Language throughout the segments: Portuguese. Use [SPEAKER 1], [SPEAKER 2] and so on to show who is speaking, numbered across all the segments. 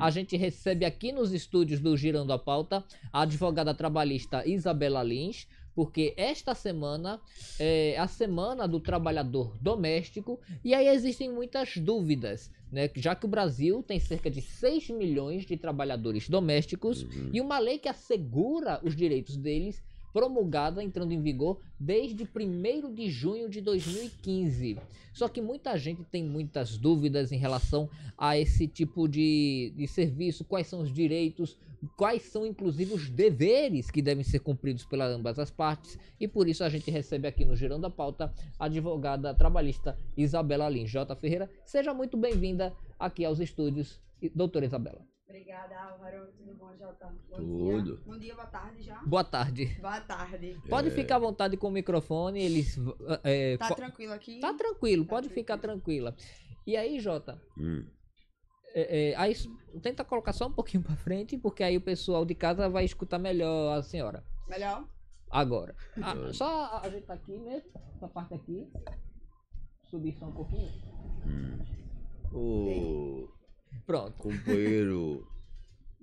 [SPEAKER 1] A gente recebe aqui nos estúdios do Girando a Pauta a advogada trabalhista Isabela Lins, porque esta semana é a semana do trabalhador doméstico e aí existem muitas dúvidas, né? Já que o Brasil tem cerca de 6 milhões de trabalhadores domésticos uhum. e uma lei que assegura os direitos deles promulgada, entrando em vigor desde 1 de junho de 2015. Só que muita gente tem muitas dúvidas em relação a esse tipo de, de serviço, quais são os direitos, quais são inclusive os deveres que devem ser cumpridos pelas ambas as partes, e por isso a gente recebe aqui no Girão da Pauta a advogada trabalhista Isabela Lins. J. Ferreira, seja muito bem-vinda aqui aos estúdios, doutora Isabela.
[SPEAKER 2] Obrigada, Álvaro. Tudo bom, Jota? Bom Tudo. Dia. Bom dia, boa tarde já. Boa tarde. Boa tarde. É... Pode ficar
[SPEAKER 1] à vontade com o microfone. Eles, é, é, tá
[SPEAKER 2] tranquilo aqui? Tá tranquilo,
[SPEAKER 1] tá pode tranquilo. ficar tranquila. E aí, Jota? Hum. É, é aí tenta colocar só um pouquinho para frente, porque aí o pessoal de casa vai escutar melhor a senhora. Melhor? Agora. Ah, a, só ajeitar tá aqui mesmo, essa parte aqui. Subir só um pouquinho. Hum. O... Pronto. Companheiro,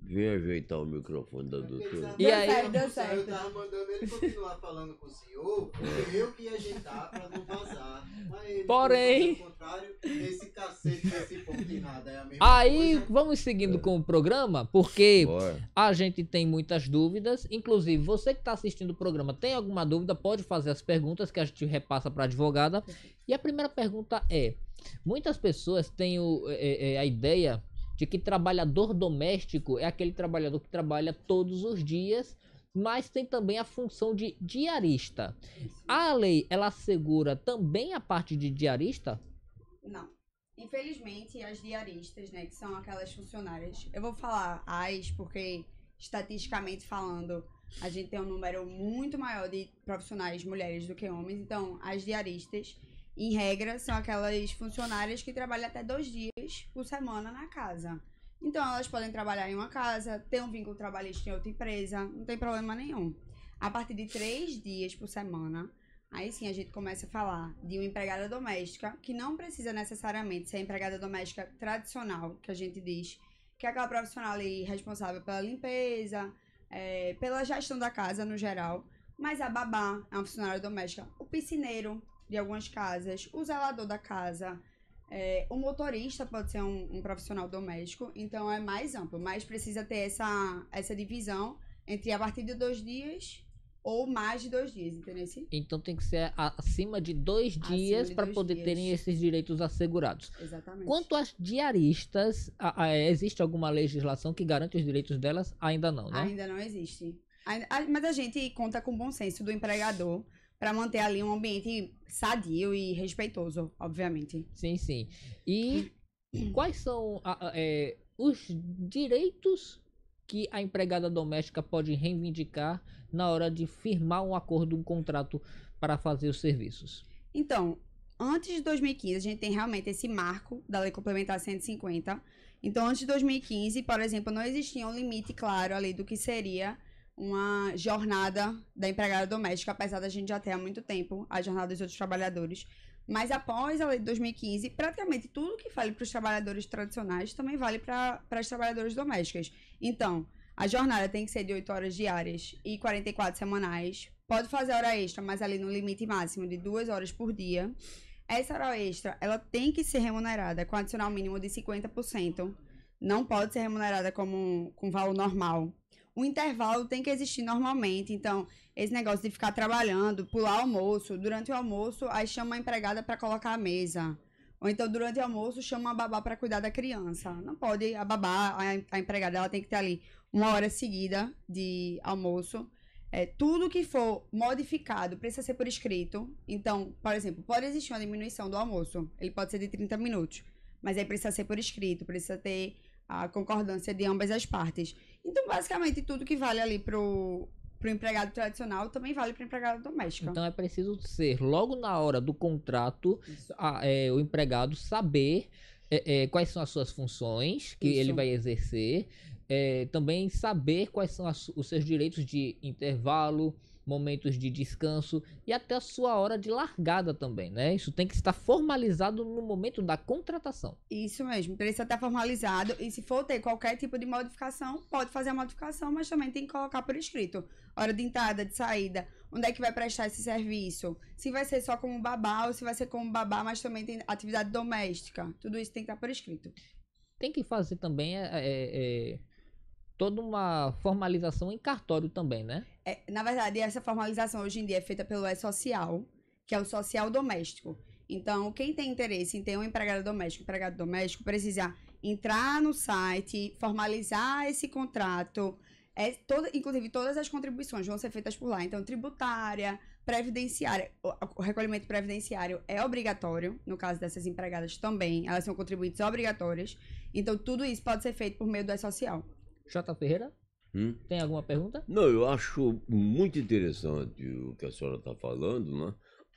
[SPEAKER 3] vem ajeitar o microfone da doutora. E
[SPEAKER 2] aí, deu certo. Eu tava mandando
[SPEAKER 1] ele continuar falando com o senhor, porque eu que ia ajeitar pra não vazar. Mas Porém. Ao contrário, esse cacete, esse pouco de nada é a mesma Aí, coisa. vamos seguindo é. com o programa, porque Bora. a gente tem muitas dúvidas. Inclusive, você que tá assistindo o programa tem alguma dúvida, pode fazer as perguntas que a gente repassa pra advogada. E a primeira pergunta é. Muitas pessoas têm o, é, é, é, a ideia de que trabalhador doméstico é aquele trabalhador que trabalha todos os dias, mas tem também a função de diarista. Isso. A lei, ela assegura também a parte de diarista?
[SPEAKER 2] Não. Infelizmente, as diaristas, né, que são aquelas funcionárias, eu vou falar as, porque estatisticamente falando, a gente tem um número muito maior de profissionais mulheres do que homens, então as diaristas em regra, são aquelas funcionárias que trabalham até dois dias por semana na casa. Então, elas podem trabalhar em uma casa, ter um vínculo trabalhista em outra empresa, não tem problema nenhum. A partir de três dias por semana, aí sim a gente começa a falar de uma empregada doméstica, que não precisa necessariamente ser empregada doméstica tradicional, que a gente diz, que é aquela profissional ali responsável pela limpeza, é, pela gestão da casa no geral, mas a babá é uma funcionária doméstica, o piscineiro, de algumas casas, o zelador da casa, é, o motorista pode ser um, um, profissional doméstico, então é mais amplo, mas precisa ter essa, essa divisão entre a partir de dois dias ou mais de dois dias, entendeu?
[SPEAKER 1] Então tem que ser acima de dois acima dias para poder dias. terem esses direitos assegurados. Exatamente. Quanto às diaristas, a, a, existe alguma legislação que garante os direitos delas? Ainda não, né? Ainda
[SPEAKER 2] não existe. mas a gente conta com o bom senso do empregador para manter ali um ambiente sadio e respeitoso, obviamente. Sim, sim. E quais são a, a, é, os
[SPEAKER 1] direitos que a empregada doméstica pode reivindicar na hora de firmar um acordo, um contrato para fazer os serviços?
[SPEAKER 2] Então, antes de 2015, a gente tem realmente esse marco da Lei Complementar 150. Então, antes de 2015, por exemplo, não existia um limite claro ali do que seria uma jornada da empregada doméstica, apesar da gente já ter há muito tempo a jornada dos outros trabalhadores. Mas após a lei de 2015, praticamente tudo que vale para os trabalhadores tradicionais também vale para as trabalhadoras domésticas. Então, a jornada tem que ser de 8 horas diárias e 44 semanais. Pode fazer hora extra, mas ali no limite máximo de 2 horas por dia. Essa hora extra, ela tem que ser remunerada com adicional mínimo de 50%. Não pode ser remunerada como com valor normal o intervalo tem que existir normalmente. Então, esse negócio de ficar trabalhando, pular almoço, durante o almoço, aí chama a empregada para colocar a mesa. Ou então, durante o almoço, chama a babá para cuidar da criança. Não pode, a babá, a, a, empregada, ela tem que ter ali uma hora seguida de almoço. É, tudo que for modificado precisa ser por escrito. Então, por exemplo, pode existir uma diminuição do almoço. Ele pode ser de 30 minutos. Mas aí precisa ser por escrito, precisa ter a concordância de ambas as partes. Então, basicamente, tudo que vale ali pro, pro empregado tradicional também vale para empregado doméstico. Então
[SPEAKER 1] é preciso ser, logo na hora do contrato, a, é, o empregado saber é, é, quais são as suas funções que Isso. ele vai exercer, é, também saber quais são as, os seus direitos de intervalo, momentos de descanso e até a sua hora de largada também, né? Isso tem que estar formalizado
[SPEAKER 2] no momento da contratação. Isso mesmo, precisa estar formalizado e se for ter qualquer tipo de modificação, pode fazer a modificação, mas também tem que colocar por escrito. Hora de entrada, de saída, onde é que vai prestar esse serviço, se vai ser só como babá ou se vai ser como babá, mas também tem atividade doméstica. Tudo isso tem que estar por escrito.
[SPEAKER 1] Tem que fazer também é, é,
[SPEAKER 2] é toda uma formalização em cartório também, né? É, na verdade, essa formalização hoje em dia é feita pelo E-Social, que é o social doméstico. Então, quem tem interesse em ter um empregado doméstico, empregado doméstico, precisa entrar no site, formalizar esse contrato. É todo, inclusive, todas as contribuições vão ser feitas por lá. Então, tributária, previdenciária. O recolhimento previdenciário é obrigatório, no caso dessas empregadas também. Elas são contribuintes obrigatórias. Então, tudo isso pode ser feito por meio do E-Social. J. Ferreira,
[SPEAKER 3] hum?
[SPEAKER 1] tem alguma pergunta?
[SPEAKER 3] Não, eu acho muito interessante o que a senhora está falando, né?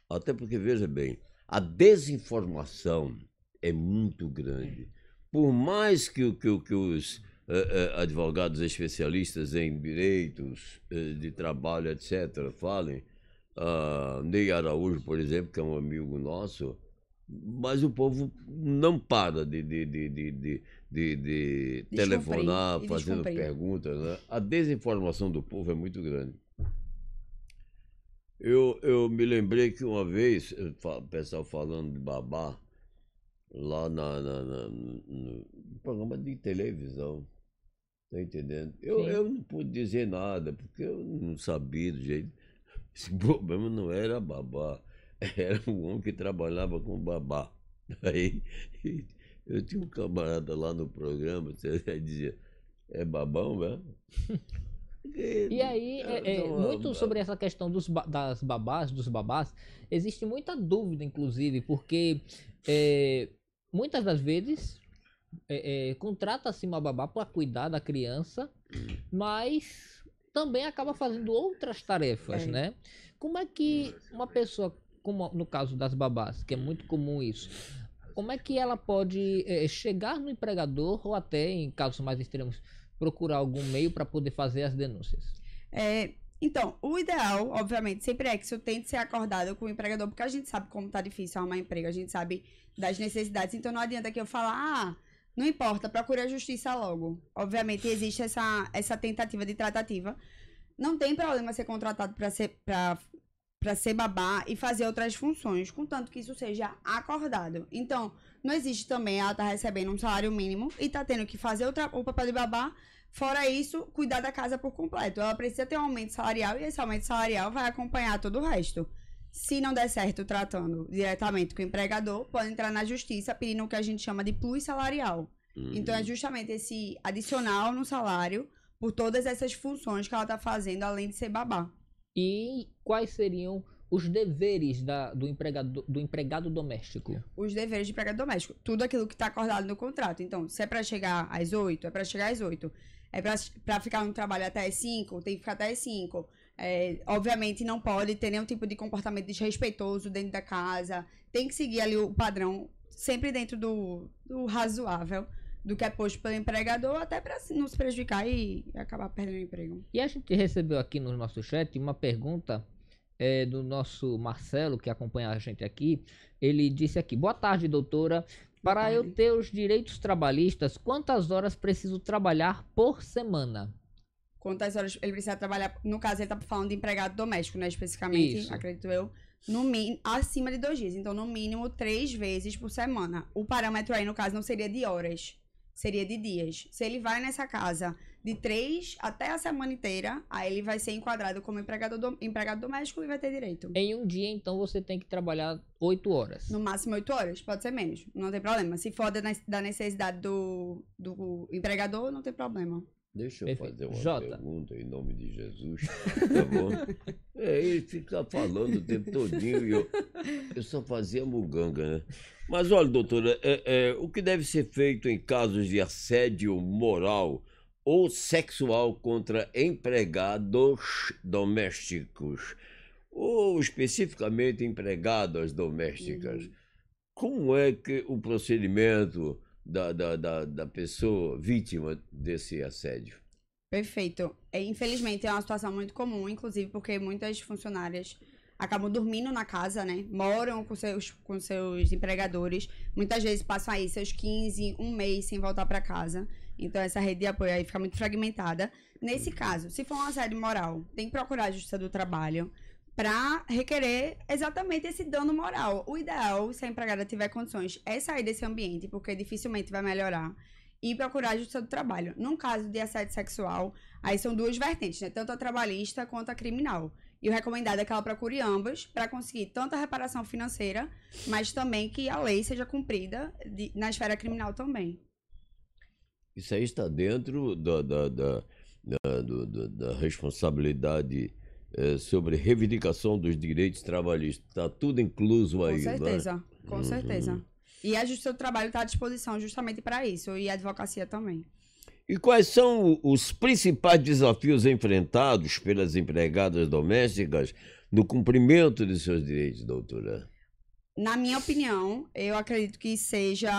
[SPEAKER 3] até porque, veja bem, a desinformação é muito grande. Por mais que, que, que os eh, eh, advogados especialistas em direitos eh, de trabalho, etc., falem, uh, Ney Araújo, por exemplo, que é um amigo nosso, mas o povo não para de, de, de, de, de telefonar, fazendo perguntas. Né? A desinformação do povo é muito grande. Eu, eu me lembrei que uma vez, o pessoal falando de babá, lá na, na, na no programa de televisão. Tá entendendo? Eu, eu não pude dizer nada, porque eu não sabia do jeito. Esse problema não era babá. era um homem que trabalhava com babá. Aí eu tinha um camarada lá no programa, ele dizia, é babão, velho?
[SPEAKER 2] E aí, é, é, muito
[SPEAKER 1] sobre essa questão dos, das babás, dos babás, existe muita dúvida, inclusive, porque é, muitas das vezes é, é, contrata-se uma babá para cuidar da criança, mas também acaba fazendo outras tarefas, é. né? Como é que uma pessoa como no caso das babás, que é muito comum isso, como é que ela pode é, chegar no empregador ou até, em casos mais extremos, procurar algum meio para poder fazer as denúncias?
[SPEAKER 2] É, então, o ideal, obviamente, sempre é que isso tente ser acordado com o empregador, porque a gente sabe como está difícil arrumar emprego, a gente sabe das necessidades, então não adianta que eu falar, ah, não importa, procure a justiça logo. Obviamente, existe essa, essa tentativa de tratativa. Não tem problema ser contratado para para ser babá e fazer outras funções, contanto que isso seja acordado. Então, não existe também ela tá recebendo um salário mínimo e tá tendo que fazer outra o papel de babá, fora isso, cuidar da casa por completo. Ela precisa ter um aumento salarial e esse aumento salarial vai acompanhar todo o resto. Se não der certo tratando diretamente com o empregador, pode entrar na justiça pedindo o que a gente chama de plus salarial. Uhum. Então, é justamente esse adicional no salário por todas essas funções que ela tá fazendo, além de ser babá.
[SPEAKER 1] E quais seriam os deveres da, do, empregado, do empregado doméstico?
[SPEAKER 2] Os deveres de empregado doméstico. Tudo aquilo que está acordado no contrato. Então, se é para chegar às 8, é para chegar às 8. É para ficar no trabalho até às 5, tem que ficar até às 5. É, obviamente não pode ter nenhum tipo de comportamento desrespeitoso dentro da casa. Tem que seguir ali o padrão, sempre dentro do, do razoável do que é posto pelo empregador, até para nos prejudicar e acabar perdendo o emprego.
[SPEAKER 1] E a gente recebeu aqui no nosso chat uma pergunta é, do nosso Marcelo, que acompanha a gente aqui. Ele disse aqui: Boa tarde, doutora. para tarde. eu ter os direitos trabalhistas, quantas horas preciso trabalhar por semana?
[SPEAKER 2] Quantas horas ele precisa trabalhar? No caso, ele está falando de empregado doméstico, né? Especificamente, Isso. acredito eu no mínimo, acima de dois dias. Então, no mínimo, três vezes por semana. O parâmetro aí, no caso, não seria de horas seria de dias. Se ele vai nessa casa de três até a semana inteira, aí ele vai ser enquadrado como empregado, do, empregado doméstico e vai ter direito. Em um dia, então, você tem que trabalhar oito horas. No máximo oito horas, pode ser menos, não tem problema. Se for da necessidade do, do empregador, não tem problema. Deixa eu fazer uma Jota.
[SPEAKER 3] pergunta em nome de Jesus, tá bom?
[SPEAKER 2] é, ele fica falando o tempo todinho e eu,
[SPEAKER 3] eu só fazia muganga, né? Mas olha, doutora, é, é, o que deve ser feito em casos de assédio moral ou sexual contra empregados domésticos? Ou especificamente empregadas domésticas? Hum. Como é que o procedimento da, da, da, da pessoa vítima desse assédio.
[SPEAKER 2] Perfeito. É, infelizmente é uma situação muito comum, inclusive porque muitas funcionárias acabam dormindo na casa, né? Moram com seus, com seus empregadores. Muitas vezes passam aí seus 15, um mês sem voltar para casa. Então essa rede de apoio aí fica muito fragmentada. Nesse caso, se for um assédio moral, tem que procurar a Justiça do Trabalho para requerer exatamente esse dano moral. O ideal, se a empregada tiver condições, é sair desse ambiente, porque dificilmente vai melhorar, e procurar a justiça do trabalho. Num caso de assédio sexual, aí são duas vertentes, né? tanto a trabalhista quanto a criminal. E o recomendado é que ela procure ambas para conseguir tanto a reparação financeira, mas também que a lei seja cumprida de, na esfera criminal também.
[SPEAKER 3] Isso aí está dentro da, da, da, da, da responsabilidade é, sobre reivindicação dos direitos trabalhistas. Está tudo incluso aí. Com é? certeza, né?
[SPEAKER 2] com uhum. certeza. E a Justiça do Trabalho está à disposição justamente para isso, e a advocacia também. E quais
[SPEAKER 3] são os principais desafios enfrentados pelas empregadas domésticas no cumprimento de seus direitos, doutora?
[SPEAKER 2] Na minha opinião, eu acredito que seja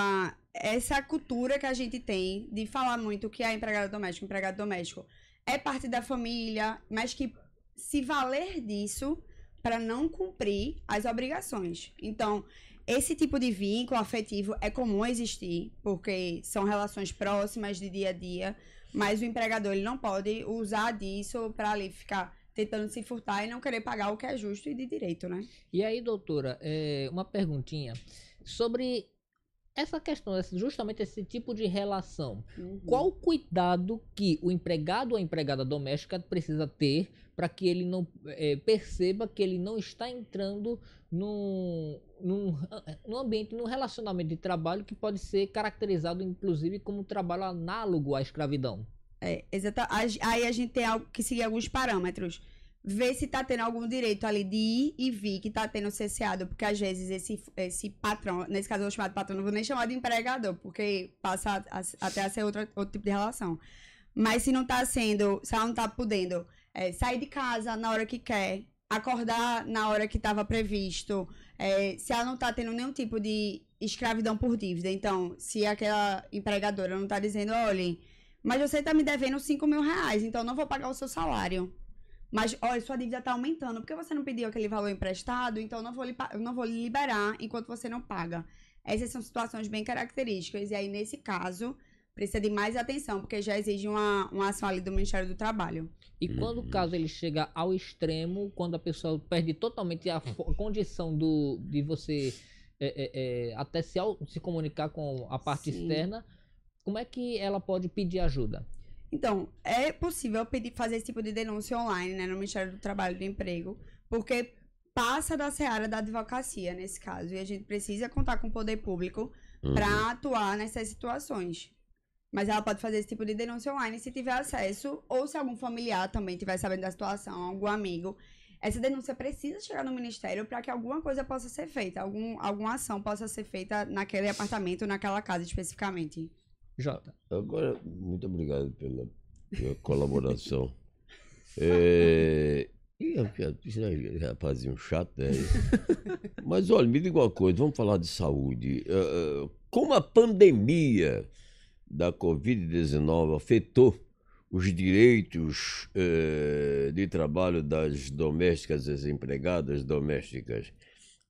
[SPEAKER 2] essa cultura que a gente tem de falar muito que a empregada doméstica, empregado doméstico é parte da família, mas que se valer disso para não cumprir as obrigações. Então, esse tipo de vínculo afetivo é comum existir, porque são relações próximas de dia a dia, mas o empregador ele não pode usar disso para ali ficar tentando se furtar e não querer pagar o que é justo e de direito, né?
[SPEAKER 1] E aí, doutora, é, uma perguntinha
[SPEAKER 2] sobre
[SPEAKER 1] essa questão, justamente esse tipo de relação. Uhum. Qual o cuidado que o empregado ou a empregada doméstica precisa ter para que ele não é, perceba que ele não está entrando num, num, num ambiente, num relacionamento de trabalho que pode ser caracterizado, inclusive, como trabalho análogo à escravidão.
[SPEAKER 2] É, exata, aí a gente tem algo que seguir alguns parâmetros. Ver se está tendo algum direito ali de ir e vir que está tendo cesseado, porque às vezes esse, esse patrão, nesse caso eu vou chamar de patrão, não vou nem chamar de empregador, porque passa a, a, até a ser outro, outro tipo de relação. Mas se não está sendo, se ela não está podendo é, sair de casa na hora que quer, acordar na hora que estava previsto, é, se ela não está tendo nenhum tipo de escravidão por dívida. Então, se aquela empregadora não está dizendo, olha, mas você está me devendo 5 mil reais, então não vou pagar o seu salário. Mas, olha, sua dívida está aumentando, porque você não pediu aquele valor emprestado, então não vou, lhe, não vou lhe liberar enquanto você não paga. Essas são situações bem características. E aí, nesse caso, precisa de mais atenção, porque já exige uma, uma ação ali do Ministério do Trabalho. E quando o caso ele chega ao extremo, quando a
[SPEAKER 1] pessoa perde totalmente a condição do, de você é, é, é até se,
[SPEAKER 2] se comunicar com a parte Sim. externa, como é que ela pode pedir ajuda? Então, é possível pedir, fazer esse tipo de denúncia online, né, no Ministério do Trabalho e do Emprego, porque passa da seara da advocacia nesse caso, e a gente precisa contar com o poder público uhum. para atuar nessas situações. Mas ela pode fazer esse tipo de denúncia online se tiver acesso, ou se algum familiar também tiver sabendo da situação, algum amigo. Essa denúncia precisa chegar no Ministério para que alguma coisa possa ser feita, algum, alguma ação possa ser feita naquele apartamento, naquela casa especificamente.
[SPEAKER 3] Jota. Agora, muito obrigado pela, pela colaboração. é... fazia rapazinho chato, é né? isso. Mas olha, me diga uma coisa, vamos falar de saúde. Uh, como a pandemia da Covid-19 afetou os direitos eh, de trabalho das domésticas empregadas domésticas.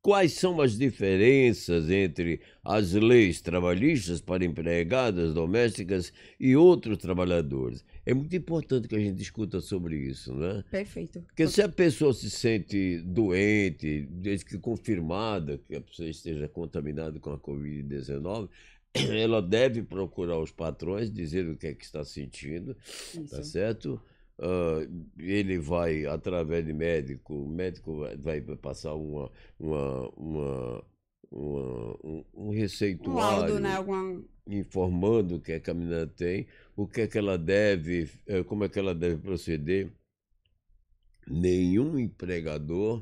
[SPEAKER 3] Quais são as diferenças entre as leis trabalhistas para empregadas domésticas e outros trabalhadores? É muito importante que a gente discuta sobre isso, né? Perfeito. Porque se a pessoa se sente doente, desde que confirmada que a pessoa esteja contaminada com a Covid-19, ela deve procurar os patrões, dizer o que é que está sentindo, tá Isso. tá certo? Uh, ele vai através de médico, o médico vai, vai passar uma, uma, uma, uma um, um, receituário um laudo, né? informando o que, é que a menina tem, o que é que ela deve, eh, como é que ela deve proceder. Nenhum empregador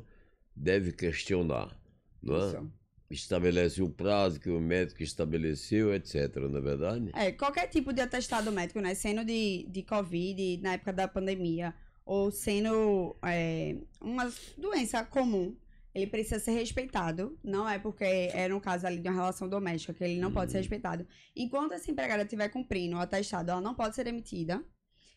[SPEAKER 3] deve questionar, não é? Isso estabelece o prazo que o médico estabeleceu, etc. Na é verdade?
[SPEAKER 2] É, qualquer tipo de atestado médico, né? Sendo de, de Covid, na época da pandemia, ou sendo é, uma doença comum, ele precisa ser respeitado. Não é porque era um caso ali de uma relação doméstica que ele não pode ser uhum. respeitado. Enquanto essa empregada estiver cumprindo o atestado, ela não pode ser demitida.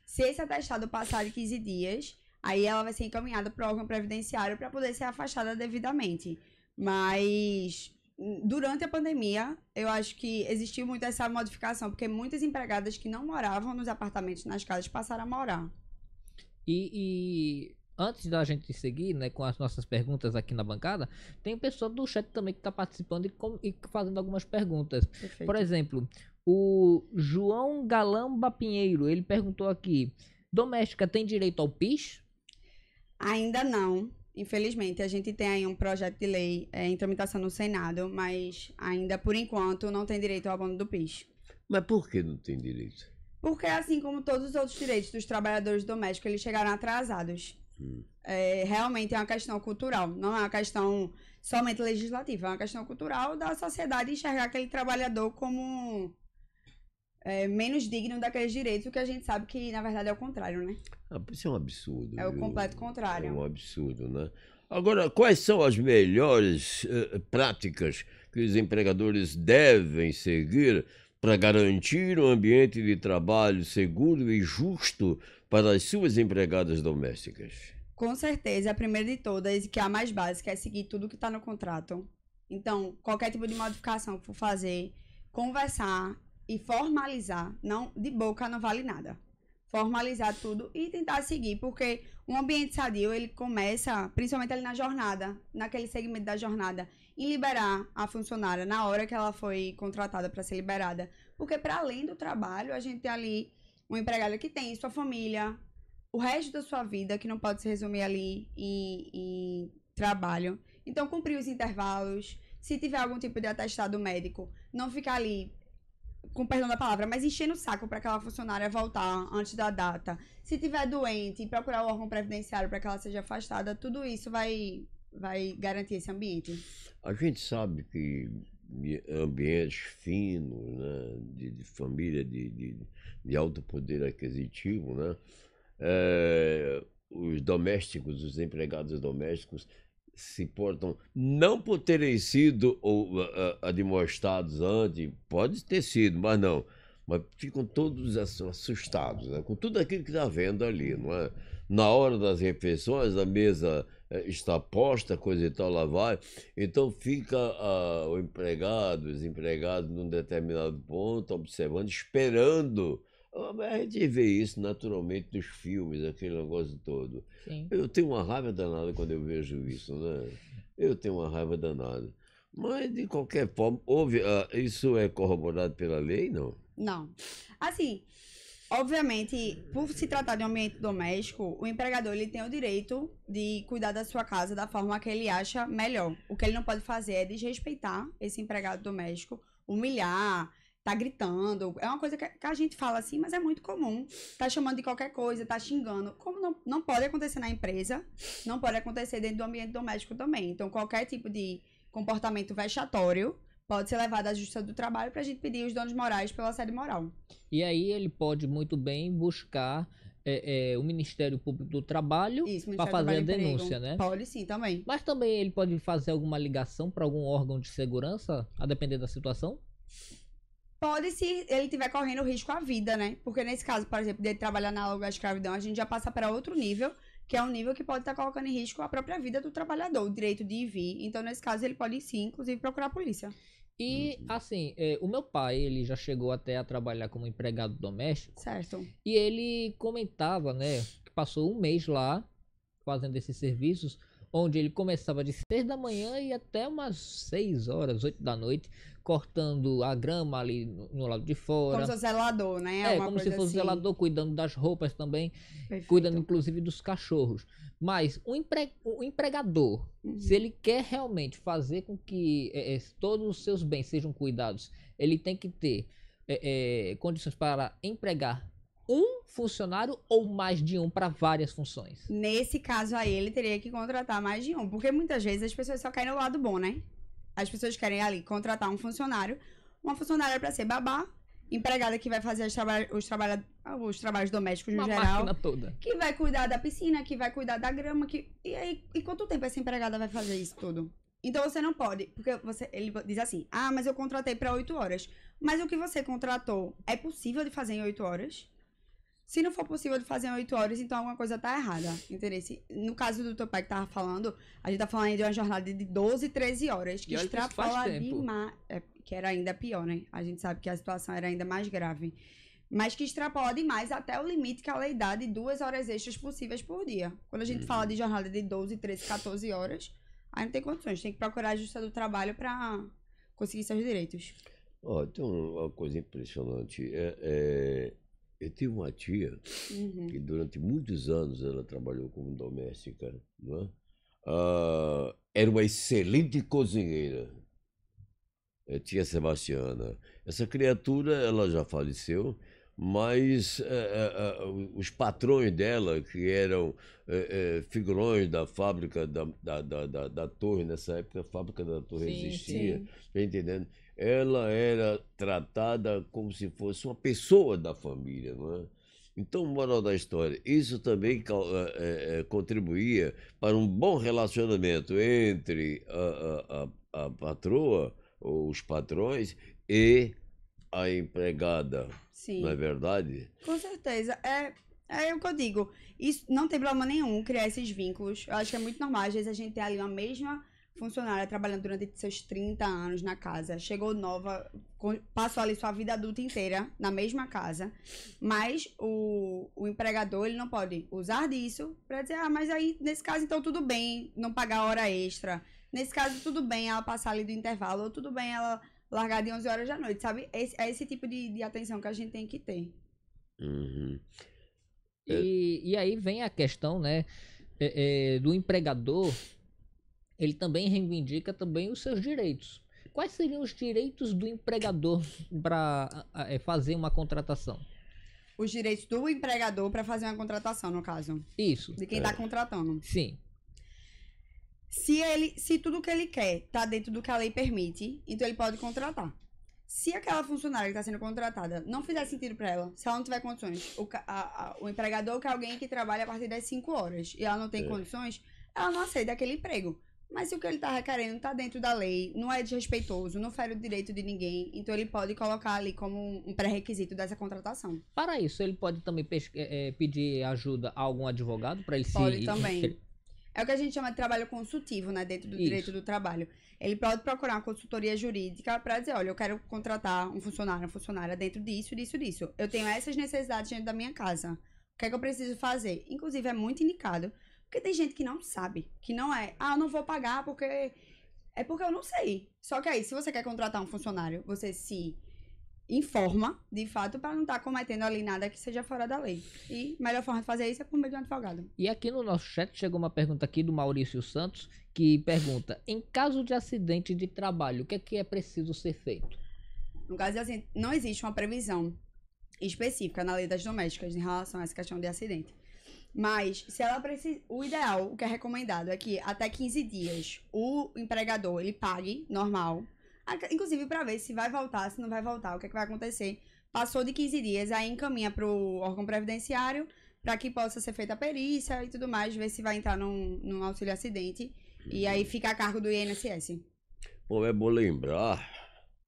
[SPEAKER 2] Se esse atestado passar de 15 dias, aí ela vai ser encaminhada para o órgão previdenciário para poder ser afastada devidamente. Mas durante a pandemia, eu acho que existiu muito essa modificação, porque muitas empregadas que não moravam nos apartamentos, nas casas, passaram a morar.
[SPEAKER 1] E, e antes da gente seguir né, com as nossas perguntas aqui na bancada, tem pessoa do chat também que está participando e, com, e, fazendo algumas perguntas. Perfeito. Por exemplo, o João Galamba Pinheiro, ele perguntou aqui: Doméstica
[SPEAKER 2] tem direito ao PIS? Ainda não. Infelizmente, a gente tem aí um projeto de lei é, em tramitação no Senado, mas ainda por enquanto não tem direito ao abono do PIS.
[SPEAKER 3] Mas por que não tem direito?
[SPEAKER 2] Porque, assim como todos os outros direitos dos trabalhadores domésticos, eles chegaram atrasados. Hum. É, realmente é uma questão cultural, não é uma questão somente legislativa, é uma questão cultural da sociedade enxergar aquele trabalhador como é, menos digno daqueles direitos, o que a gente sabe que, na verdade, é o contrário, né?
[SPEAKER 3] Ah, isso é um absurdo. É viu? o completo contrário. É um absurdo, né? Agora, quais são as melhores eh, práticas que os empregadores devem seguir para garantir um ambiente de trabalho seguro e justo para as suas empregadas domésticas?
[SPEAKER 2] Com certeza, a primeira de todas, e que é a mais básica, é seguir tudo que está no contrato. Então, qualquer tipo de modificação que for fazer, conversar e formalizar, não de boca não vale nada. Formalizar tudo e tentar seguir, porque um ambiente sadio, ele começa, principalmente ali na jornada, naquele segmento da jornada, em liberar a funcionária na hora que ela foi contratada para ser liberada. Porque para além do trabalho, a gente tem ali um empregado que tem sua família, o resto da sua vida, que não pode se resumir ali em, em trabalho. Então, cumprir os intervalos, se tiver algum tipo de atestado médico, não ficar ali com perdão da palavra, mas enchendo o saco para aquela funcionária voltar antes da data. Se tiver doente, procurar o órgão previdenciário para que ela seja afastada, tudo isso vai vai garantir esse ambiente.
[SPEAKER 3] A gente sabe que ambientes finos, né, de, de família de, de, de, alto poder aquisitivo, né, é, os domésticos, os empregados domésticos se portam, não por terem sido ou, admoestados antes, pode ter sido, mas não. Mas ficam todos assustados, né? com tudo aquilo que está vendo ali, não é? Na hora das refeições, a mesa eh, está posta, coisa e tal, lá vai. Então fica uh, o empregado, os empregados num determinado ponto, observando, esperando a gente vê isso naturalmente nos filmes, aquele negócio todo. Sim. Eu tenho uma raiva danada quando eu vejo isso, né? Eu tenho uma raiva danada. Mas, de qualquer forma, houve, ah, isso é corroborado pela lei, não?
[SPEAKER 2] Não. Assim, obviamente, por se tratar de um ambiente doméstico, o empregador ele tem o direito de cuidar da sua casa da forma que ele acha melhor. O que ele não pode fazer é desrespeitar esse empregado doméstico, humilhar, tá gritando. É uma coisa que a gente fala assim, mas é muito comum. Tá chamando de qualquer coisa, tá xingando. Como não, não pode acontecer na empresa, não pode acontecer dentro do ambiente doméstico também. Então, qualquer tipo de comportamento vexatório pode ser levado à justiça do trabalho para a gente pedir os danos morais pela sede moral.
[SPEAKER 1] E aí ele pode muito bem buscar é, é, o Ministério Público do Trabalho para fazer a denúncia, né? Pode sim, também. Mas também ele pode fazer alguma ligação para algum órgão de segurança, a depender da situação?
[SPEAKER 2] Pode se ele estiver correndo risco à vida, né? Porque nesse caso, por exemplo, de trabalhar na à escravidão, a gente já passa para outro nível, que é um nível que pode estar tá colocando em risco a própria vida do trabalhador, o direito de ir vir. Então, nesse caso, ele pode sim, inclusive, procurar a polícia. E,
[SPEAKER 1] assim, é, o meu pai, ele já chegou até a trabalhar como empregado doméstico. Certo. E ele comentava, né, que passou um mês lá fazendo esses serviços onde ele começava de 6 da manhã e até umas 6 horas, 8 da noite, cortando a grama ali no, lado de fora. Como se fosse zelador,
[SPEAKER 2] né? É, como se fosse assim. zelador,
[SPEAKER 1] cuidando das roupas também, Perfeito. cuidando inclusive dos cachorros. Mas o,
[SPEAKER 2] empre... o
[SPEAKER 1] empregador, uhum. se ele quer realmente fazer com que é, é todos os seus bens sejam cuidados, ele tem que ter é, é, condições para empregar um funcionário ou mais de um para várias funções?
[SPEAKER 2] Nesse caso aí, ele teria que contratar mais de um, porque muitas vezes as pessoas só querem o lado bom, né? As pessoas querem ali contratar um funcionário, uma funcionária para ser babá, empregada que vai fazer traba os, traba os trabalhos domésticos uma no geral, toda. que vai cuidar da piscina, que vai cuidar da grama, que e aí e quanto tempo essa empregada vai fazer isso tudo? Então você não pode, porque você, ele diz assim: "Ah, mas eu contratei para oito horas". Mas o que você contratou é possível de fazer em oito horas? Se não for possível de fazer em 8 horas, então alguma coisa tá errada. Entendeu? No caso do teu pai que tava falando, a gente tá falando de uma jornada de 12, 13 horas, que extrapola demais. É, que era ainda pior, né? A gente sabe que a situação era ainda mais grave. Mas que extrapola demais até o limite que a lei dá de duas horas extras possíveis por dia. Quando a gente uhum. fala de jornada de 12, 13, 14 horas, aí não tem condições. Tem que procurar a justiça do trabalho para conseguir seus direitos.
[SPEAKER 3] Ó, oh, tem uma coisa impressionante. é... é eu tive uma tia uhum. que durante muitos anos ela trabalhou como doméstica, não é? Ah, era uma excelente cozinheira. Eh, tia Sebastiana. Essa criatura, ela já faleceu, mas eh, eh, os patrões dela, que eram figurões da fábrica da, da, da, da, da torre, nessa época a fábrica da torre sim, existia, sim. Tá entendendo? ela era tratada como se fosse uma pessoa da família. Não é? Então, moral da história, isso também eh, eh, eh, contribuía para um bom relacionamento entre a, a, a, a patroa, ou os patrões, e a empregada. Sim. Não é verdade?
[SPEAKER 2] Com certeza. É, é o que eu digo. Isso, não tem problema nenhum criar esses vínculos. Eu acho que é muito normal. Às vezes a gente tem ali uma mesma funcionária trabalhando durante seus 30 anos na casa, chegou nova, passou ali sua vida adulta inteira na mesma casa, mas o, o empregador ele não pode usar disso para dizer, ah, mas aí nesse caso então tudo bem não pagar hora extra, nesse caso tudo bem ela passar ali do intervalo, ou tudo bem ela largar de 11 horas da noite, sabe? É esse, é esse tipo de, de atenção que a gente tem que ter.
[SPEAKER 3] Uhum.
[SPEAKER 1] E, e aí vem a questão, né, é, é, do empregador ele também reivindica também os seus direitos. Quais seriam os direitos do empregador para é, fazer uma contratação? Os
[SPEAKER 2] direitos do empregador para fazer uma contratação, no caso. Isso. De quem está é. contratando. Sim. Se ele, se tudo que ele quer está dentro do que a lei permite, então ele pode contratar. Se aquela funcionária que está sendo contratada não fizer sentido para ela, se ela não tiver condições, o, a, a, o empregador quer é alguém que trabalha a partir das 5 horas e ela não tem é. condições, ela não aceita aquele emprego. Mas se o que ele está requerendo está dentro da lei, não é desrespeitoso, não fere o direito de ninguém, então ele pode colocar ali como um pré-requisito dessa contratação.
[SPEAKER 1] Para isso, ele pode também é, pedir ajuda a algum advogado para ele pode se... Pode também.
[SPEAKER 2] É o que a gente chama de trabalho consultivo, né? Dentro do isso. direito do trabalho. Ele pode procurar uma consultoria jurídica para dizer, olha, eu quero contratar um funcionário, uma funcionária dentro disso, disso, disso. Eu tenho essas necessidades dentro da minha casa. O que é que eu preciso fazer? Inclusive, é muito indicado porque tem gente que não sabe, que não é, ah, eu não vou pagar porque. É porque eu não sei. Só que aí, se você quer contratar um funcionário, você se informa, de fato, para não estar tá cometendo ali nada que seja fora da lei. E a melhor forma de fazer isso é por meio de um advogado.
[SPEAKER 1] E aqui no nosso chat chegou uma pergunta aqui do Maurício Santos, que pergunta: em caso de acidente de trabalho, o que é que é preciso ser feito?
[SPEAKER 2] No caso de acidente, não existe uma previsão específica na lei das domésticas em relação a essa questão de acidente. Mas, se ela precisa. O ideal, o que é recomendado é que até 15 dias o empregador ele pague normal. Inclusive para ver se vai voltar, se não vai voltar, o que, é que vai acontecer. Passou de 15 dias, aí encaminha para o órgão previdenciário para que possa ser feita a perícia e tudo mais, ver se vai entrar num, num auxílio acidente. E aí fica a cargo do INSS.
[SPEAKER 3] Bom, é bom lembrar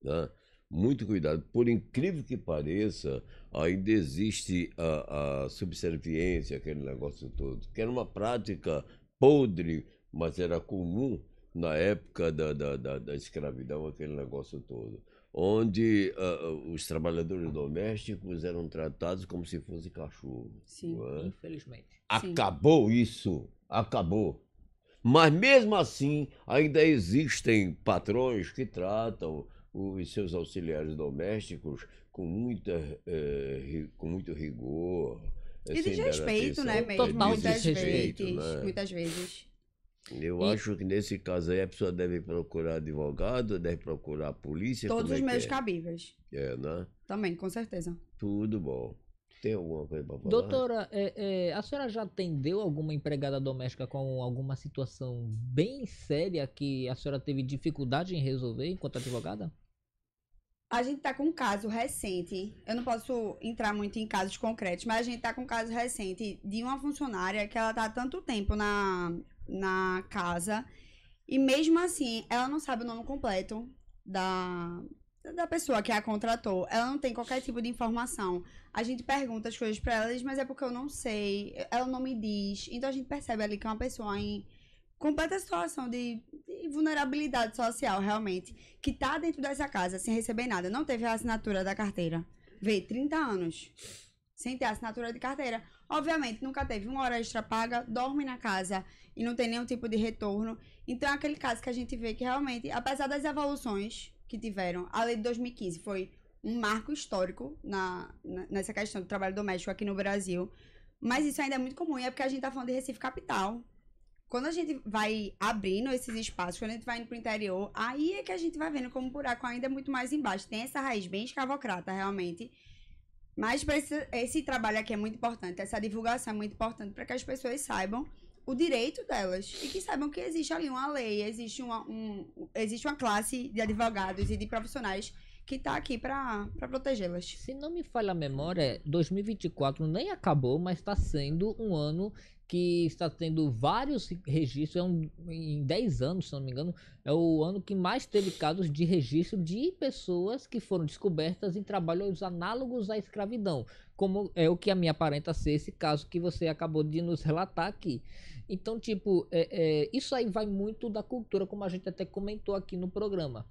[SPEAKER 3] né, muito cuidado. Por incrível que pareça, ainda existe a, a subserviência, aquele negócio todo, que era uma prática podre, mas era comum na época da, da, da, da escravidão, aquele negócio todo, onde uh, os trabalhadores domésticos eram tratados como se fossem cachorro.
[SPEAKER 1] Sim, é? infelizmente.
[SPEAKER 3] Acabou Sim. isso, acabou. Mas mesmo assim, ainda existem patrões que tratam os seus auxiliares domésticos com, muita, eh, com muito rigor. Eh, e de respeito, né, mesmo? Total muitas respeito vezes, né? muitas vezes. Eu e... acho que nesse caso aí a pessoa deve procurar advogado, deve procurar polícia. Todos é os meios é?
[SPEAKER 2] cabíveis. É, né? Também, com certeza.
[SPEAKER 3] Tudo bom. Tem alguma coisa pra falar? Doutora,
[SPEAKER 1] é, é, a senhora já atendeu alguma empregada doméstica com alguma situação bem séria que a senhora teve dificuldade em resolver enquanto advogada?
[SPEAKER 2] A gente está com um caso recente. Eu não posso entrar muito em casos concretos, mas a gente está com um caso recente de uma funcionária que ela está há tanto tempo na, na casa e mesmo assim ela não sabe o nome completo da, da pessoa que a contratou, ela não tem qualquer tipo de informação. A gente pergunta as coisas para ela, mas é porque eu não sei, ela não me diz. Então a gente percebe ali que é uma pessoa em completa situação de, de vulnerabilidade social, realmente, que tá dentro dessa casa sem receber nada, não teve a assinatura da carteira. Vê, 30 anos sem ter assinatura de carteira. Obviamente, nunca teve uma hora extra paga, dorme na casa e não tem nenhum tipo de retorno. Então é aquele caso que a gente vê que realmente, apesar das evoluções que tiveram. A lei de 2015 foi um marco histórico na, na, nessa questão do trabalho doméstico aqui no Brasil. Mas isso ainda é muito comum, e é porque a gente está falando de Recife capital. Quando a gente vai abrindo esses espaços, quando a gente vai indo para o interior, aí é que a gente vai vendo como o buraco ainda é muito mais embaixo. Tem essa raiz bem escravocrata, realmente. Mas esse, esse trabalho aqui é muito importante, essa divulgação é muito importante para que as pessoas saibam o direito delas e que saibam que existe ali uma lei, existe uma, um, existe uma classe de advogados e de profissionais que está aqui para protegê-las. Se não me falha a memória,
[SPEAKER 1] 2024 nem acabou, mas está sendo um ano que está tendo vários registros, é um, em 10 anos, se não me engano, é o ano que mais teve casos de registro de pessoas que foram descobertas em trabalhos análogos à escravidão como é o que a minha aparenta ser esse caso que você acabou de nos relatar aqui. Então, tipo, é, é, isso aí vai muito da cultura, como a gente até comentou aqui no programa.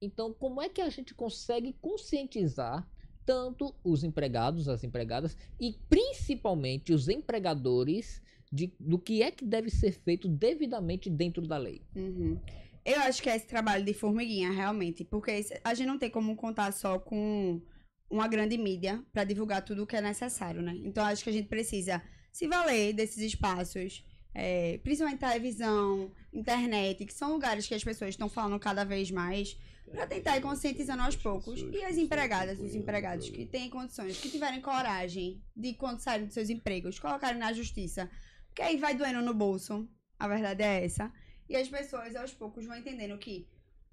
[SPEAKER 1] Então, como é que a gente consegue conscientizar tanto os empregados, as empregadas e principalmente os empregadores de, do que é que deve ser feito devidamente dentro da
[SPEAKER 2] lei? Uhum. Eu acho que é esse trabalho de formiguinha, realmente, porque a gente não tem como contar só com uma grande mídia para divulgar tudo o que é necessário, né? Então acho que a gente precisa se valer desses espaços, é, principalmente televisão, internet, que são lugares que as pessoas estão falando cada vez mais, para tentar ir conscientizando aos poucos. E as empregadas, os empregados que têm condições, que tiverem coragem de, quando saírem dos seus empregos, colocarem na justiça. Porque aí vai doendo no bolso, a verdade é essa. E as pessoas aos poucos vão entendendo que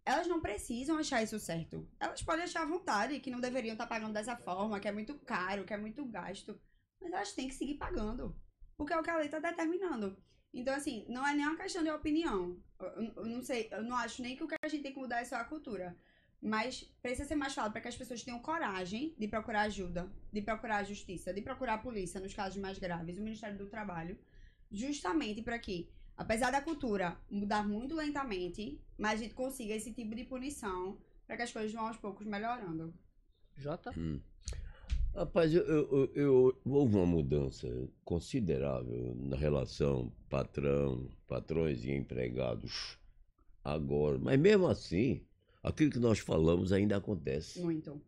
[SPEAKER 2] elas não precisam achar isso certo. Elas podem achar à vontade que não deveriam estar tá pagando dessa forma, que é muito caro, que é muito gasto. Mas elas têm que seguir pagando. Porque é o que a lei está determinando. Então, assim, não é nem uma questão de opinião. Eu, eu não sei, eu não acho nem que o que a gente tem que mudar é só a cultura. Mas precisa ser mais falado para que as pessoas tenham coragem de procurar ajuda, de procurar a justiça, de procurar a polícia nos casos mais graves, o Ministério do Trabalho, justamente para que apesar da cultura mudar muito lentamente, mas a gente consiga esse tipo de punição para que as coisas vão aos poucos melhorando. Jota? Hum.
[SPEAKER 3] Rapaz, eu, eu, eu, houve uma mudança considerável na relação patrão, patrões e empregados agora. Mas mesmo assim, aquilo que nós falamos ainda acontece. Muito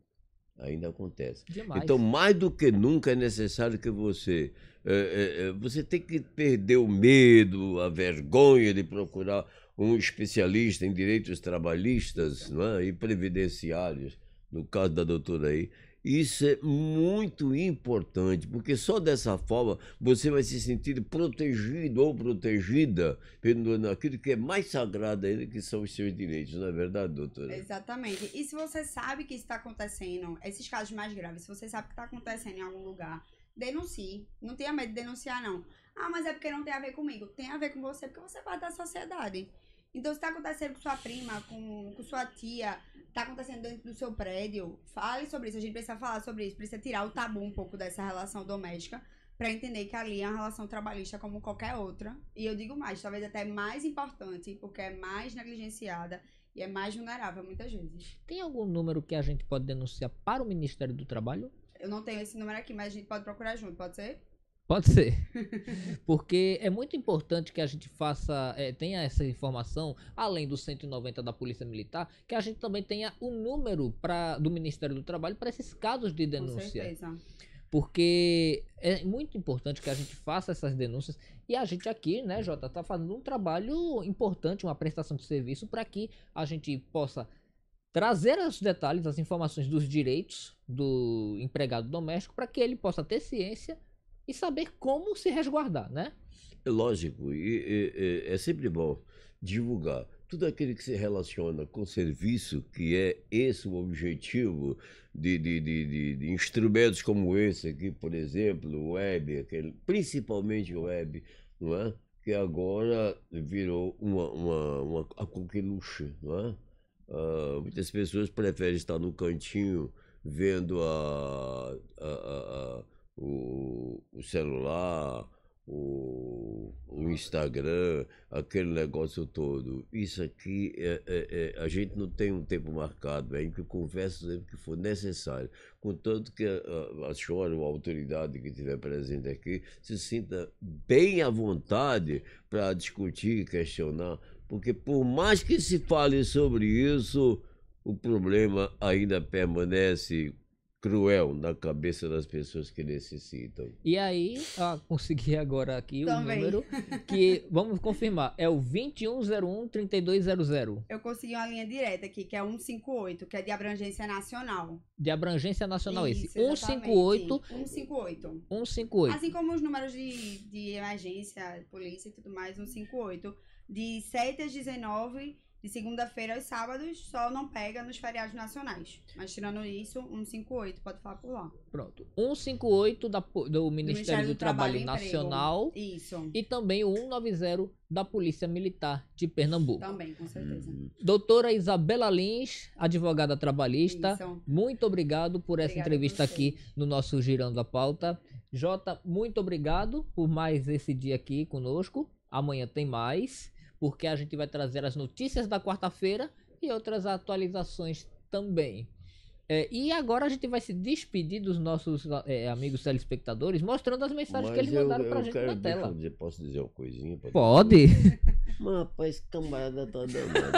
[SPEAKER 3] ainda acontece. Demais. Então, mais do que nunca é necessário que você. É, é, você tem que perder o medo, a vergonha de procurar um especialista em direitos trabalhistas não é? e previdenciários, no caso da doutora aí, isso é muito importante, porque só dessa forma você vai se sentir protegido ou protegida pelo aquilo que é mais sagrado ainda, que são os seus direitos, não é verdade, doutora?
[SPEAKER 2] Exatamente. E se você sabe que isso está acontecendo, esses casos mais graves, se você sabe que está acontecendo em algum lugar, denuncie. Não tenha medo de denunciar, não. Ah, mas é porque não tem a ver comigo. Tem a ver com você, porque você é parte da sociedade. Então, se tá acontecendo com sua prima, com, com sua tia, tá acontecendo dentro do seu prédio, fale sobre isso. A gente precisa falar sobre isso, precisa tirar o tabu um pouco dessa relação doméstica para entender que ali é uma relação trabalhista como qualquer outra. E eu digo mais, talvez até mais importante, porque é mais negligenciada e é mais vulnerável muitas vezes.
[SPEAKER 1] Tem algum número que a gente pode denunciar para o Ministério do Trabalho?
[SPEAKER 2] Eu não tenho esse número aqui, mas a gente pode procurar junto, pode ser?
[SPEAKER 1] Pode ser. Porque é muito importante que a gente faça, é, tenha essa informação, além do 190 da Polícia Militar, que a gente também tenha o um número pra, do Ministério do Trabalho para esses casos de denúncia. Com certeza. Porque é muito importante que a gente faça essas denúncias e a gente aqui, né, Jota, está fazendo um trabalho importante, uma prestação de serviço para que a gente possa trazer os detalhes, as informações dos direitos do empregado doméstico para que ele possa ter ciência e saber como se resguardar, né?
[SPEAKER 3] Lógico, e, é, é sempre bom divulgar tudo aquilo que se relaciona com serviço, que é esse o objetivo de, de, de, de, instrumentos como esse aqui, por exemplo, o web, aquele, principalmente web, não é? que agora virou uma, uma, uma a coqueluche, não é? Uh, muitas pessoas preferem estar no cantinho vendo a, a, a, a o, o celular, o, o, Instagram, aquele negócio todo. Isso aqui, é, é, é, a gente não tem um tempo marcado, é que conversa sempre é que for necessário, contanto que a, a senhora a autoridade que estiver presente aqui se sinta bem à vontade para discutir e questionar, porque por mais que se fale sobre isso, o problema ainda permanece cruel na cabeça das pessoas que necessitam.
[SPEAKER 1] E aí, consegui agora aqui Também. o número que vamos confirmar, é o 2101 3200.
[SPEAKER 2] Eu consegui uma linha direta aqui, que é 158, que é de abrangência nacional.
[SPEAKER 1] De abrangência nacional Isso, esse. 158
[SPEAKER 2] 158. 158. Assim como os números de, de emergência, polícia e tudo mais, 158 de 7 às 19 de segunda-feira aos sábados, só não pega nos feriados nacionais. Mas tirando isso, 158, pode falar por lá.
[SPEAKER 1] Pronto. 158 da, do Ministério, do, Ministério do Trabalho, Trabalho Nacional. Isso. E também o 190 da Polícia Militar de Pernambuco.
[SPEAKER 2] Também, com certeza. Hum.
[SPEAKER 1] Doutora Isabela Lins, advogada trabalhista. Isso. Muito obrigado por essa Obrigada entrevista aqui no nosso Girando a Pauta. Jota, muito obrigado por mais esse dia aqui conosco. Amanhã tem mais porque a gente vai trazer as notícias da quarta-feira e outras atualizações também. É, e agora a gente vai se despedir dos nossos é, amigos telespectadores, mostrando as mensagens Mas que eles mandaram eu, pra eu gente quero, na tela.
[SPEAKER 3] Dizer, posso dizer uma coisinha? Pra Pode! Mas rapaz, cambada tá danado.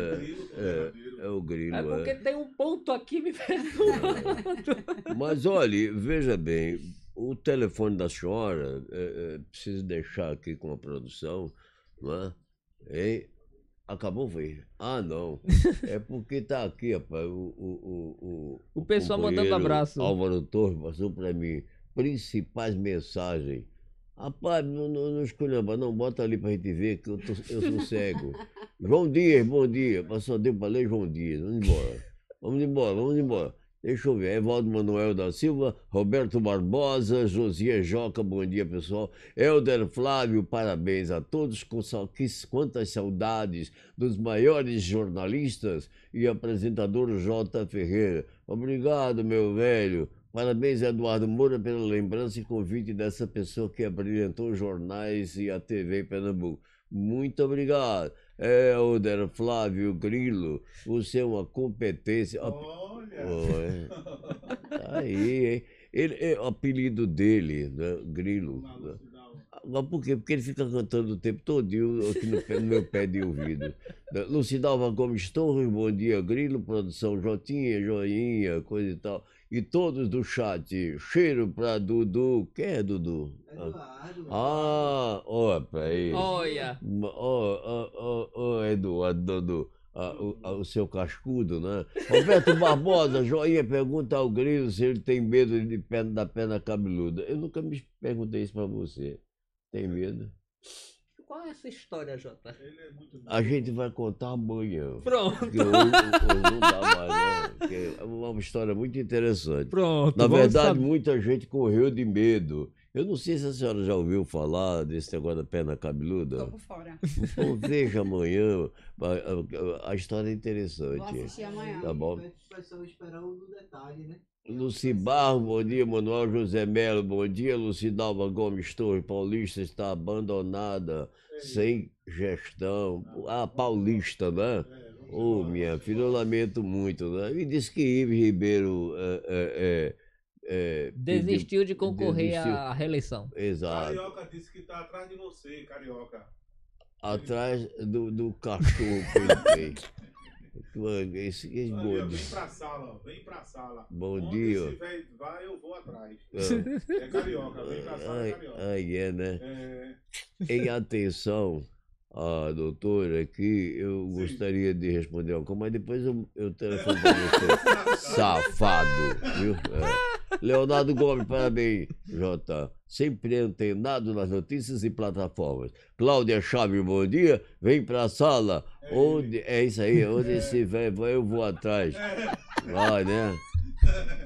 [SPEAKER 3] é, é, é, o grilo. É porque
[SPEAKER 1] é. tem um ponto aqui me perturbando.
[SPEAKER 3] É. Mas olha, veja bem, o telefone da senhora, é, preciso deixar aqui com a produção né? E acabou ver. Ah, não. É porque tá aqui, rapaz. O, o, o, o, pessoal mandando abraço. Álvaro Torres passou para mim principais mensagens. Rapaz, não, não, não não, bota ali pra gente ver que eu, tô, eu sou cego. João Dias, bom dia. passou deu pra ler João Dias, vamos embora. Vamos embora, vamos embora. Deixa eu ver. É Evaldo Manuel da Silva, Roberto Barbosa, Josia Joca, bom dia pessoal. Helder Flávio, parabéns a todos. Com quantas saudades dos maiores jornalistas e apresentador J. Ferreira. Obrigado, meu velho. Parabéns, Eduardo Moura, pela lembrança e convite dessa pessoa que abrilhantou é jornais e a TV Pernambuco. Muito obrigado. Helder é, Flávio Grilo, você é uma competência. Olha! Oh, é. Tá aí, hein? Ele, é, o apelido dele, né? Grilo. Mas por quê? Porque ele fica cantando o tempo todo aqui no, no meu pé de ouvido. Né, Lucidalva Gomes Torres, bom dia, Grilo, produção Jotinha, Joinha, coisa e tal e todos do chat. Cheiro pra Dudu. Quem é Dudu? Eduardo. Ah, opa peraí. Olha. Ó, ó, ó, Eduardo, Dudu. Ah, o, ah, o, seu cascudo, né? Roberto Barbosa, joinha, pergunta ao Grilo se ele tem medo de pena da perna cabeluda. Eu nunca me perguntei isso pra você. Tem medo?
[SPEAKER 1] Qual é essa história, Jota? É a
[SPEAKER 3] gente vai contar amanhã. Pronto. não dá mais, não, né? é uma história muito interessante. Pronto. Na verdade, saber. muita gente correu de medo. Eu não sei se a senhora já ouviu falar desse negócio da perna cabeluda. Estou por fora. Então veja amanhã. A, a, a, história é interessante. Vou assistir amanhã. Tá bom? As pessoas esperando o detalhe, né? Luci Barro, bom dia, Manuel José Melo, bom dia, Lucidalva Gomes Torre, Paulista está abandonada, é. sem gestão. Ah, ah Paulista, né? É, Ô, oh, minha filha, eu lamento muito, né? E disse que Ives Ribeiro é, é, é, é desistiu
[SPEAKER 2] de concorrer desistiu. à
[SPEAKER 3] reeleição. Exato.
[SPEAKER 2] Carioca disse que está atrás de você, Carioca.
[SPEAKER 3] Atrás do, do cachorro que ele fez. Esse, é, é esse é Olha, bom dia. Vem pra
[SPEAKER 2] sala, vem pra sala. Bom Onde dia. Se tiver, vai, eu vou atrás. Ah. É carioca, vem pra sala, ai, é carioca. Ai, é, né?
[SPEAKER 3] É... Em atenção a doutora aqui, eu Sim. gostaria de responder algo, mas depois eu, eu telefono pra você. Safado, viu? É. Leonardo Gomes, parabéns, Jota sempre antenado nas notícias e plataformas. Cláudia Chave, bom dia, vem para a sala. É. Onde, é isso aí, onde é. se vem, eu vou atrás. Vai, né?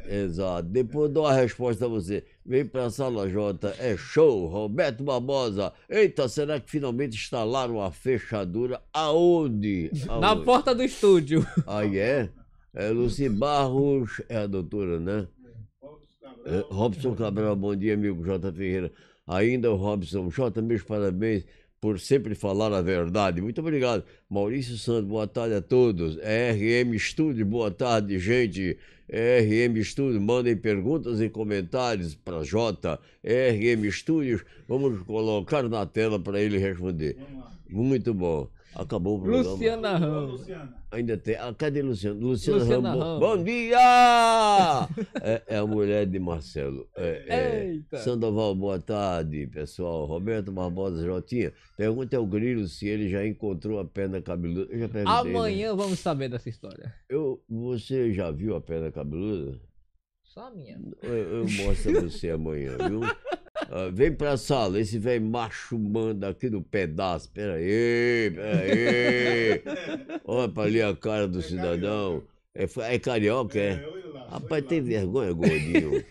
[SPEAKER 3] Exato. Depois dou a resposta a você. Vem pra sala J, é show, Roberto Barbosa. Eita, será que finalmente instalaram a fechadura? Aonde? Aonde? Na porta do estúdio. Aí ah, é? é? Luci Barros é a doutora, né? É, Robson Cabral, bom dia, amigo J. Ferreira. Ainda o Robson. J, meus parabéns por sempre falar a verdade. Muito obrigado. Maurício Santos, boa tarde a todos. RM Studio, boa tarde, gente. RM Studio, mandem perguntas e comentários para J. RM Studios, vamos colocar na tela para ele responder. Muito bom. Acabou o programa. Luciana Ramos. Ainda tem. Ah, cadê Luciana? Luciana, Luciana Ramos. Ramos. Bom dia! é, é, a mulher de Marcelo. É, é, Eita. Sandoval, boa tarde, pessoal. Roberto Barbosa Jotinha. Pergunta ao Grilo se ele já encontrou a perna cabeluda. Eu já perguntei. Né? Amanhã né?
[SPEAKER 1] vamos saber dessa história.
[SPEAKER 3] Eu, você já viu a perna cabeluda? Só a minha. Eu, eu mostro a você amanhã, viu? Uh, vem pra sala, esse velho macho manda aqui no pedaço. Peraí, peraí. Olha pra ali a cara do é cidadão. Carioca. É, é, carioca, é? é Rapaz, tem lá. vergonha, gordinho.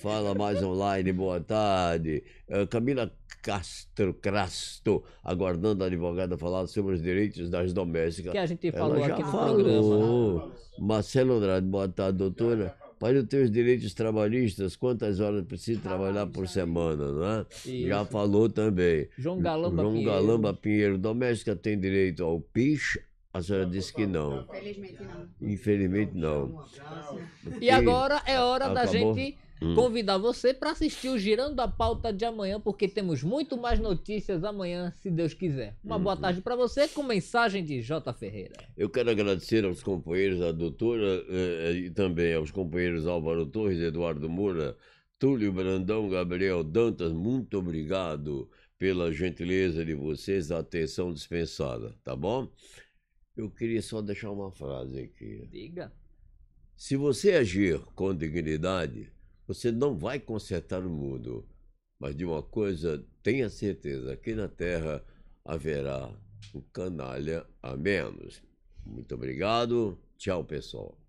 [SPEAKER 3] Fala mais online, boa tarde. Uh, Camila Castro Crasto, aguardando a advogada falar sobre os direitos das domésticas. Que a gente falou aqui no falou. programa. Marcelo Andrade, boa tarde, doutora. Mas os teus direitos trabalhistas, quantas horas precisa trabalhar por semana, não é? Isso. Já falou também. João Galamba João Pinheiro. Galamba Pinheiro, doméstica tem direito ao PIS, a senhora disse que não.
[SPEAKER 1] Infelizmente não.
[SPEAKER 3] Infelizmente não.
[SPEAKER 1] E agora é hora Acabou. da gente Hum. convidar você para assistir o Girando a Pauta de amanhã, porque temos muito mais notícias amanhã, se Deus quiser. Uma boa uhum. tarde para você, com mensagem de J. Ferreira.
[SPEAKER 3] Eu quero agradecer aos companheiros, à doutora eh, eh, e também aos companheiros Álvaro Torres, Eduardo Moura, Túlio Brandão, Gabriel Dantas, muito obrigado pela gentileza de vocês, a atenção dispensada, tá bom? Eu queria só deixar uma frase aqui. Diga. Se você agir com dignidade, você não vai consertar o mundo, mas de uma coisa tenha certeza: aqui na Terra haverá um canalha a menos. Muito obrigado. Tchau, pessoal.